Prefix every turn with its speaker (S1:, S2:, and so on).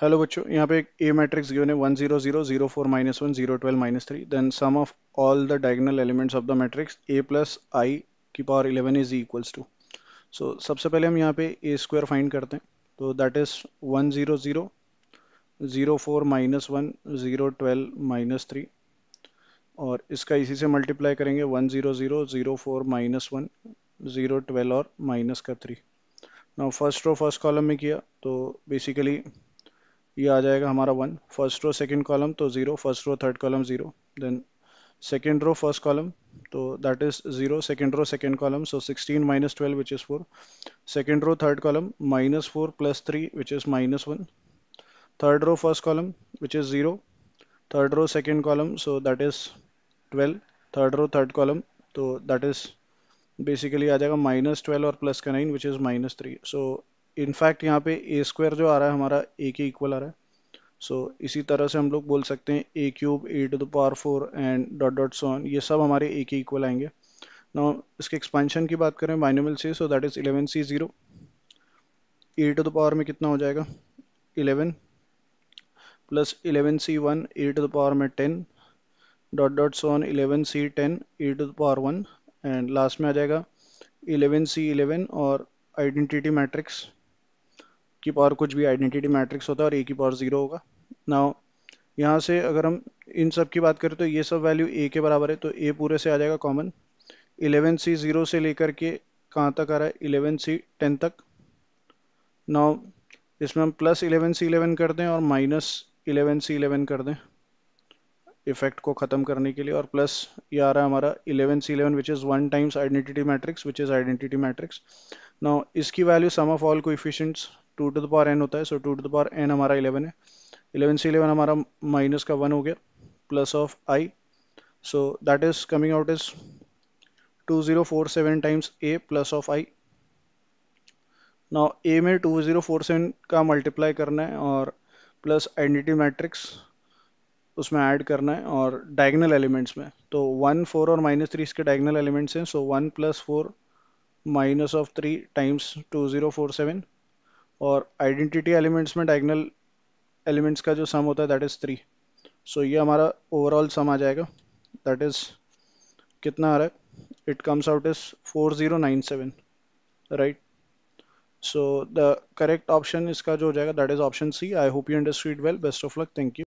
S1: hello बच्चों यहाँ पे एक ए मैट्रिक्स गिवन है one zero zero zero four minus one zero twelve minus three then sum of all the diagonal elements of the matrix A plus I की power eleven is equals to so सबसे पहले हम यहाँ पे ए square find करते हैं तो that is one zero zero zero four minus one zero twelve minus three और इसका इसी से मल्टीप्लाई करेंगे one zero zero zero four minus one zero twelve और माइनस का थ्री ना फर्स्ट रो फर्स्ट कॉलम में किया तो बेसिकली ये आ जाएगा हमारा one first row second column तो zero first row third column zero then second row first column तो that is zero second row second column so sixteen minus twelve which is four second row third column minus four plus three which is minus one third row first column which is zero third row second column so that is twelve third row third column तो that is basically आ जाएगा minus twelve और plus का nine which is minus three so in fact यहाँ पे ए square जो आ रहा है हमारा ए के इक्वल आ रहा है सो so, इसी तरह से हम लोग बोल सकते हैं A cube A to the power four and dot dot so on ये सब हमारे ए के इक्वल आएंगे ना इसके एक्सपेंशन की बात करें माइनमल से so that is eleven C zero A to the power में कितना हो जाएगा eleven plus eleven C one A to the power में ten dot dot so on eleven C ten A to the power one and last में आ जाएगा eleven C eleven और identity matrix की पावर कुछ भी आइडेंटिटी मैट्रिक्स होता है और ए की पावर जीरो होगा नाउ यहाँ से अगर हम इन सब की बात करें तो ये सब वैल्यू ए के बराबर है तो ए पूरे से आ जाएगा कॉमन इलेवन सी जीरो से लेकर के कहाँ तक आ रहा है इलेवन सी टेन तक नाउ इसमें हम प्लस इलेवन सी इलेवन कर दें और माइनस इलेवन सी इलेवन कर दें इफेक्ट को ख़त्म करने के लिए और प्लस ये आ रहा है हमारा eleven C eleven which is one times identity matrix which is identity matrix now इसकी value sum of all coefficients two to the power N होता है so two to the power N हमारा eleven है eleven से eleven हमारा minus का one हो गया plus of I so that is coming out is two zero four seven times A plus of I ना ए में टू ज़ीरो फोर सेवन का मल्टीप्लाई करना है और प्लस आइडेंटिटी मैट्रिक्स उसमें ऐड करना है और डायगनल एलिमेंट्स में तो वन फोर और माइनस थ्री इसके डायगनल एलिमेंट्स हैं so one plus four minus of three times two zero four seven और आइडेंटिटी एलिमेंट्स में डायगनल एलिमेंट्स का जो सम होता है दैट इज़ थ्री सो ये हमारा ओवरऑल सम आ जाएगा दैट इज़ कितना आ रहा है it comes out is four zero nine seven right so the correct option इसका जो हो जाएगा that is option C I hope you understood well best of luck thank you